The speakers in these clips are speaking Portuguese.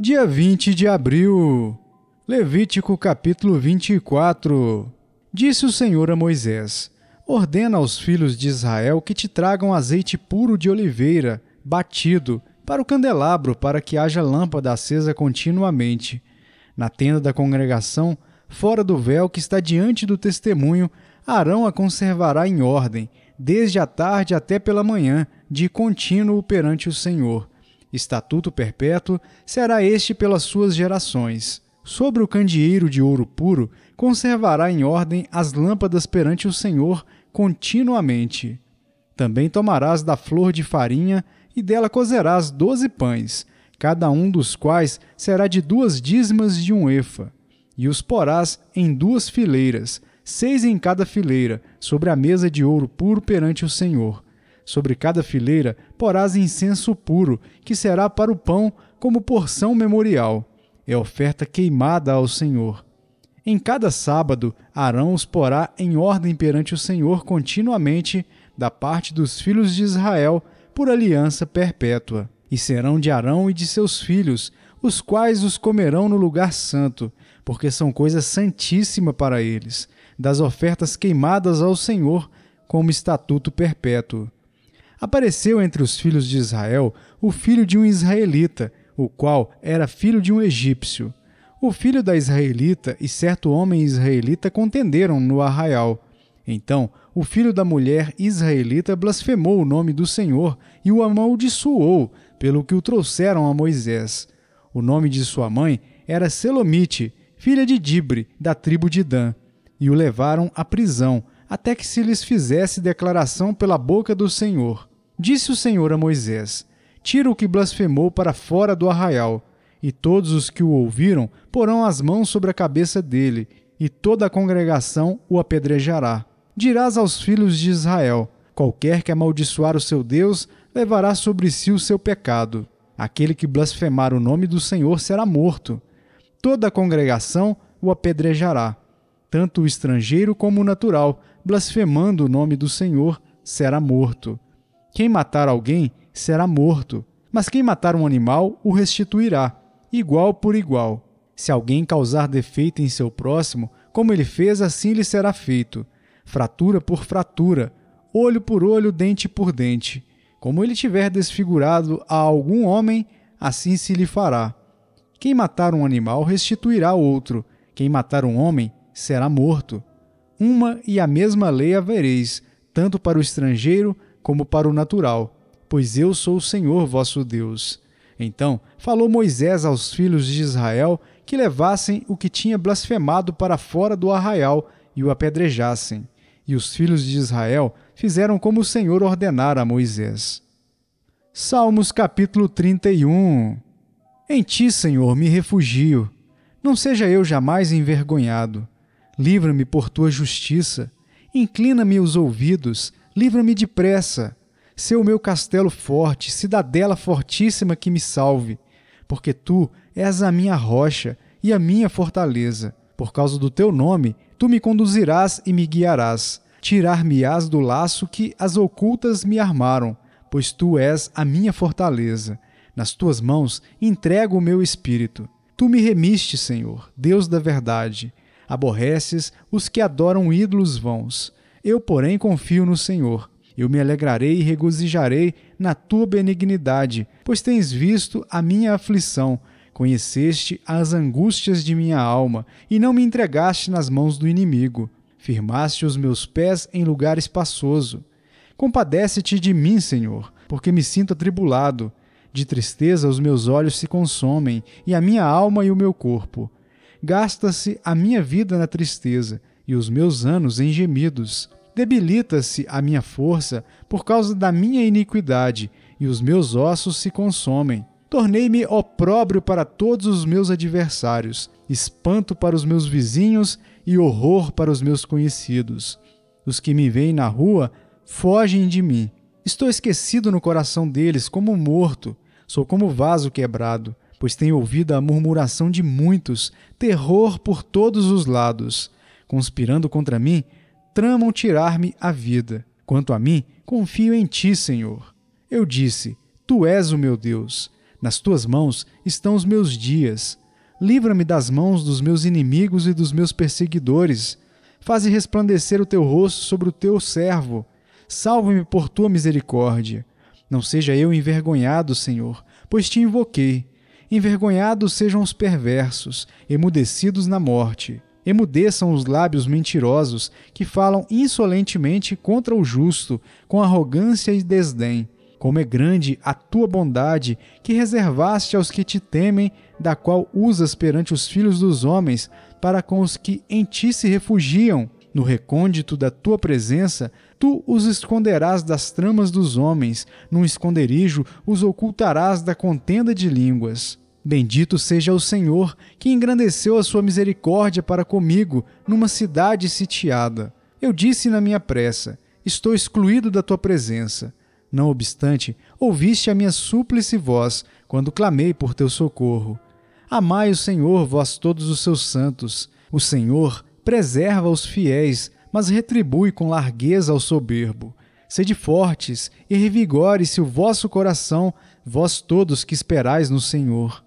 dia 20 de abril. Levítico capítulo 24. Disse o Senhor a Moisés: Ordena aos filhos de Israel que te tragam azeite puro de oliveira, batido, para o candelabro, para que haja lâmpada acesa continuamente. Na tenda da congregação, fora do véu que está diante do testemunho, Arão a conservará em ordem, desde a tarde até pela manhã, de contínuo perante o Senhor estatuto perpétuo, será este pelas suas gerações. Sobre o candeeiro de ouro puro, conservará em ordem as lâmpadas perante o Senhor continuamente. Também tomarás da flor de farinha, e dela cozerás doze pães, cada um dos quais será de duas dízimas de um efa, e os porás em duas fileiras, seis em cada fileira, sobre a mesa de ouro puro perante o Senhor Sobre cada fileira porás incenso puro, que será para o pão como porção memorial. É oferta queimada ao Senhor. Em cada sábado, Arão os porá em ordem perante o Senhor continuamente, da parte dos filhos de Israel, por aliança perpétua. E serão de Arão e de seus filhos, os quais os comerão no lugar santo, porque são coisa santíssima para eles, das ofertas queimadas ao Senhor, como estatuto perpétuo apareceu entre os filhos de Israel o filho de um israelita, o qual era filho de um egípcio. O filho da israelita e certo homem israelita contenderam no arraial. Então, o filho da mulher israelita blasfemou o nome do Senhor e o amaldiçoou, pelo que o trouxeram a Moisés. O nome de sua mãe era Selomite, filha de Dibre, da tribo de Dan, e o levaram à prisão, até que se lhes fizesse declaração pela boca do Senhor. Disse o Senhor a Moisés: Tira o que blasfemou para fora do arraial, e todos os que o ouviram porão as mãos sobre a cabeça dele, e toda a congregação o apedrejará. Dirás aos filhos de Israel: Qualquer que amaldiçoar o seu Deus levará sobre si o seu pecado. Aquele que blasfemar o nome do Senhor será morto. Toda a congregação o apedrejará. Tanto o estrangeiro como o natural, blasfemando o nome do Senhor, será morto. Quem matar alguém será morto, mas quem matar um animal o restituirá, igual por igual. Se alguém causar defeito em seu próximo, como ele fez, assim lhe será feito: fratura por fratura, olho por olho, dente por dente. Como ele tiver desfigurado a algum homem, assim se lhe fará. Quem matar um animal restituirá outro, quem matar um homem será morto. Uma e a mesma lei havereis, tanto para o estrangeiro como para o natural, pois eu sou o Senhor vosso Deus. Então falou Moisés aos filhos de Israel que levassem o que tinha blasfemado para fora do arraial e o apedrejassem. E os filhos de Israel fizeram como o Senhor ordenara a Moisés. Salmos capítulo 31 Em ti, Senhor, me refugio. Não seja eu jamais envergonhado. Livra-me por tua justiça. Inclina-me os ouvidos Livra-me depressa. Sê o meu castelo forte, cidadela fortíssima que me salve. Porque tu és a minha rocha e a minha fortaleza. Por causa do teu nome, tu me conduzirás e me guiarás. Tirar-me-ás do laço que as ocultas me armaram, pois tu és a minha fortaleza. Nas tuas mãos entrego o meu espírito. Tu me remiste, Senhor, Deus da verdade. Aborreces os que adoram ídolos vãos. Eu, porém, confio no Senhor. Eu me alegrarei e regozijarei na tua benignidade, pois tens visto a minha aflição, conheceste as angústias de minha alma, e não me entregaste nas mãos do inimigo. Firmaste os meus pés em lugar espaçoso. Compadece-te de mim, Senhor, porque me sinto atribulado. De tristeza os meus olhos se consomem, e a minha alma e o meu corpo. Gasta-se a minha vida na tristeza, e os meus anos em gemidos. Debilita-se a minha força por causa da minha iniquidade, e os meus ossos se consomem. Tornei-me opróbrio para todos os meus adversários, espanto para os meus vizinhos e horror para os meus conhecidos. Os que me veem na rua fogem de mim. Estou esquecido no coração deles, como morto. Sou como vaso quebrado, pois tenho ouvido a murmuração de muitos, terror por todos os lados. Conspirando contra mim, tramam tirar-me a vida. Quanto a mim, confio em ti, Senhor. Eu disse: Tu és o meu Deus. Nas tuas mãos estão os meus dias. Livra-me das mãos dos meus inimigos e dos meus perseguidores. Faze resplandecer o teu rosto sobre o teu servo. Salve-me por tua misericórdia. Não seja eu envergonhado, Senhor, pois te invoquei. Envergonhados sejam os perversos, emudecidos na morte. Emudeçam os lábios mentirosos, que falam insolentemente contra o justo, com arrogância e desdém. Como é grande a tua bondade, que reservaste aos que te temem, da qual usas perante os filhos dos homens, para com os que em ti se refugiam. No recôndito da tua presença, tu os esconderás das tramas dos homens, num esconderijo os ocultarás da contenda de línguas. Bendito seja o Senhor, que engrandeceu a sua misericórdia para comigo numa cidade sitiada. Eu disse na minha pressa: Estou excluído da tua presença. Não obstante, ouviste a minha súplice voz quando clamei por teu socorro. Amai o Senhor, vós todos os seus santos. O Senhor preserva os fiéis, mas retribui com largueza ao soberbo. Sede fortes e revigore-se o vosso coração, vós todos que esperais no Senhor.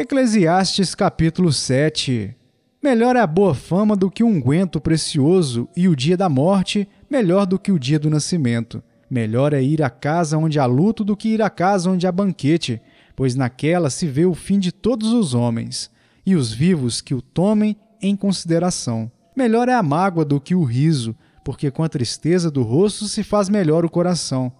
Eclesiastes capítulo 7 Melhor é a boa fama do que um unguento precioso, e o dia da morte melhor do que o dia do nascimento. Melhor é ir à casa onde há luto do que ir à casa onde há banquete, pois naquela se vê o fim de todos os homens, e os vivos que o tomem em consideração. Melhor é a mágoa do que o riso, porque com a tristeza do rosto se faz melhor o coração.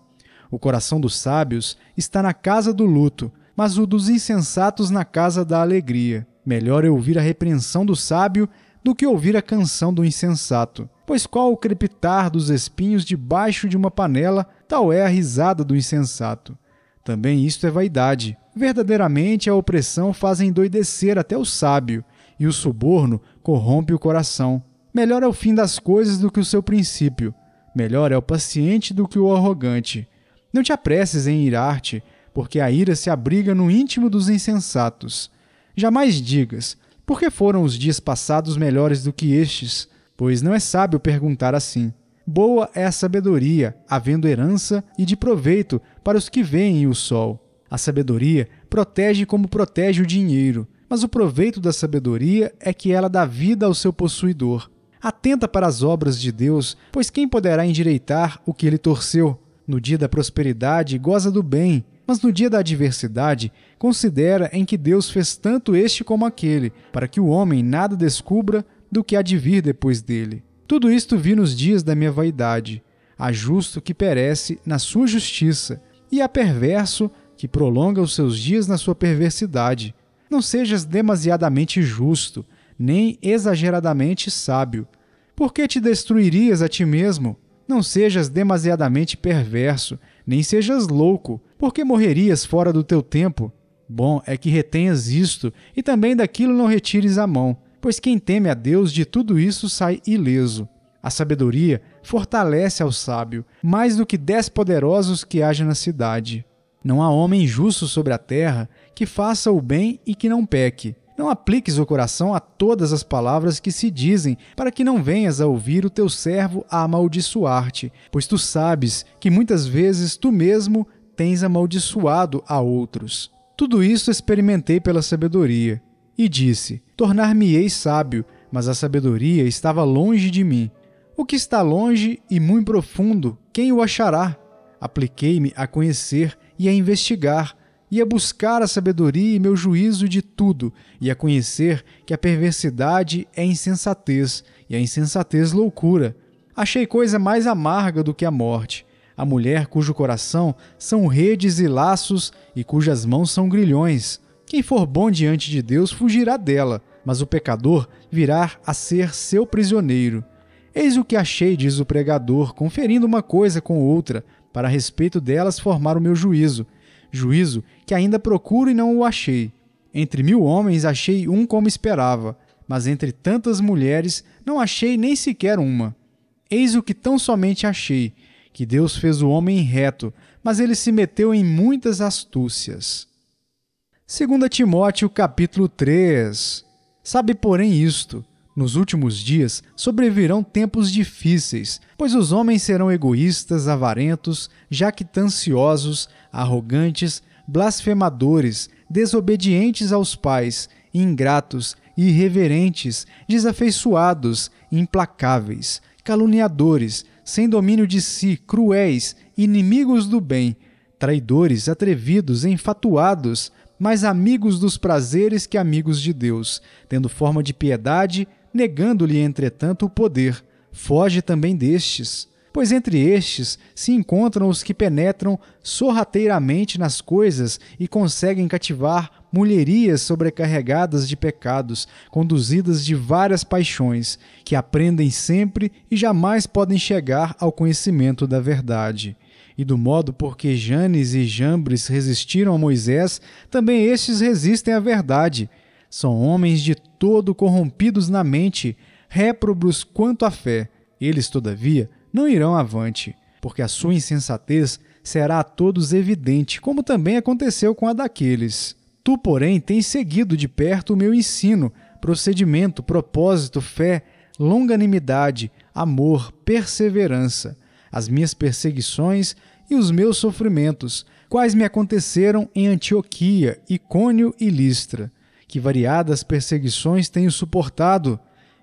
O coração dos sábios está na casa do luto, mas o dos insensatos na casa da alegria. Melhor é ouvir a repreensão do sábio do que ouvir a canção do insensato. Pois qual o crepitar dos espinhos debaixo de uma panela, tal é a risada do insensato. Também isto é vaidade. Verdadeiramente a opressão faz endoidecer até o sábio, e o suborno corrompe o coração. Melhor é o fim das coisas do que o seu princípio. Melhor é o paciente do que o arrogante. Não te apresses em irar-te, porque a ira se abriga no íntimo dos insensatos. Jamais digas, porque foram os dias passados melhores do que estes? Pois não é sábio perguntar assim. Boa é a sabedoria, havendo herança e de proveito para os que veem o sol. A sabedoria protege como protege o dinheiro, mas o proveito da sabedoria é que ela dá vida ao seu possuidor. Atenta para as obras de Deus, pois quem poderá endireitar o que ele torceu? No dia da prosperidade, goza do bem, mas no dia da adversidade, considera em que Deus fez tanto este como aquele, para que o homem nada descubra do que há de vir depois dele. Tudo isto vi nos dias da minha vaidade. Há justo que perece na sua justiça, e há perverso que prolonga os seus dias na sua perversidade. Não sejas demasiadamente justo, nem exageradamente sábio. Por que te destruirias a ti mesmo? Não sejas demasiadamente perverso, nem sejas louco, porque morrerias fora do teu tempo. Bom é que retenhas isto, e também daquilo não retires a mão, pois quem teme a Deus de tudo isso sai ileso. A sabedoria fortalece ao sábio, mais do que dez poderosos que haja na cidade. Não há homem justo sobre a terra que faça o bem e que não peque. Não apliques o coração a todas as palavras que se dizem, para que não venhas a ouvir o teu servo a amaldiçoar-te, pois tu sabes que muitas vezes tu mesmo tens amaldiçoado a outros. Tudo isso experimentei pela sabedoria. E disse: Tornar-me-ei sábio, mas a sabedoria estava longe de mim. O que está longe e muito profundo, quem o achará? Apliquei-me a conhecer e a investigar Ia buscar a sabedoria e meu juízo de tudo, ia conhecer que a perversidade é insensatez, e a insensatez loucura. Achei coisa mais amarga do que a morte, a mulher cujo coração são redes e laços e cujas mãos são grilhões. Quem for bom diante de Deus fugirá dela, mas o pecador virá a ser seu prisioneiro. Eis o que achei, diz o pregador, conferindo uma coisa com outra, para a respeito delas formar o meu juízo juízo, que ainda procuro e não o achei. Entre mil homens achei um como esperava, mas entre tantas mulheres não achei nem sequer uma. Eis o que tão somente achei, que Deus fez o homem reto, mas ele se meteu em muitas astúcias. 2 Timóteo capítulo 3 Sabe, porém, isto, nos últimos dias sobrevirão tempos difíceis, pois os homens serão egoístas, avarentos, jactanciosos, arrogantes, blasfemadores, desobedientes aos pais, ingratos, irreverentes, desafeiçoados, implacáveis, caluniadores, sem domínio de si, cruéis, inimigos do bem, traidores, atrevidos, enfatuados, mais amigos dos prazeres que amigos de Deus, tendo forma de piedade, negando-lhe, entretanto, o poder. Foge também destes, pois entre estes se encontram os que penetram sorrateiramente nas coisas e conseguem cativar mulherias sobrecarregadas de pecados, conduzidas de várias paixões, que aprendem sempre e jamais podem chegar ao conhecimento da verdade e do modo porque Janes e Jambres resistiram a Moisés, também estes resistem à verdade, são homens de todo corrompidos na mente, réprobos quanto à fé. Eles, todavia, não irão avante, porque a sua insensatez será a todos evidente, como também aconteceu com a daqueles. Tu, porém, tens seguido de perto o meu ensino, procedimento, propósito, fé, longanimidade, amor, perseverança, as minhas perseguições e os meus sofrimentos, quais me aconteceram em Antioquia, Icônio e Listra que variadas perseguições tenho suportado.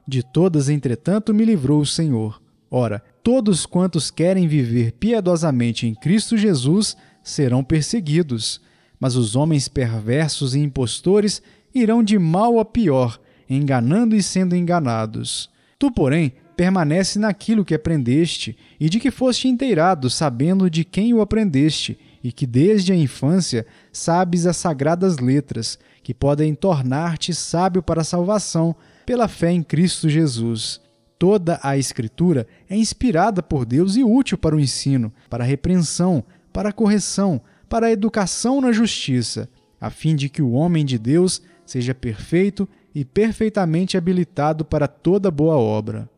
De todas, entretanto, me livrou o Senhor. Ora, todos quantos querem viver piedosamente em Cristo Jesus serão perseguidos, mas os homens perversos e impostores irão de mal a pior, enganando e sendo enganados. Tu, porém, permanece naquilo que aprendeste e de que foste inteirado, sabendo de quem o aprendeste, e que desde a infância sabes as sagradas letras, que podem tornar-te sábio para a salvação pela fé em Cristo Jesus. Toda a Escritura é inspirada por Deus e útil para o ensino, para a repreensão, para a correção, para a educação na justiça, a fim de que o homem de Deus seja perfeito e perfeitamente habilitado para toda boa obra.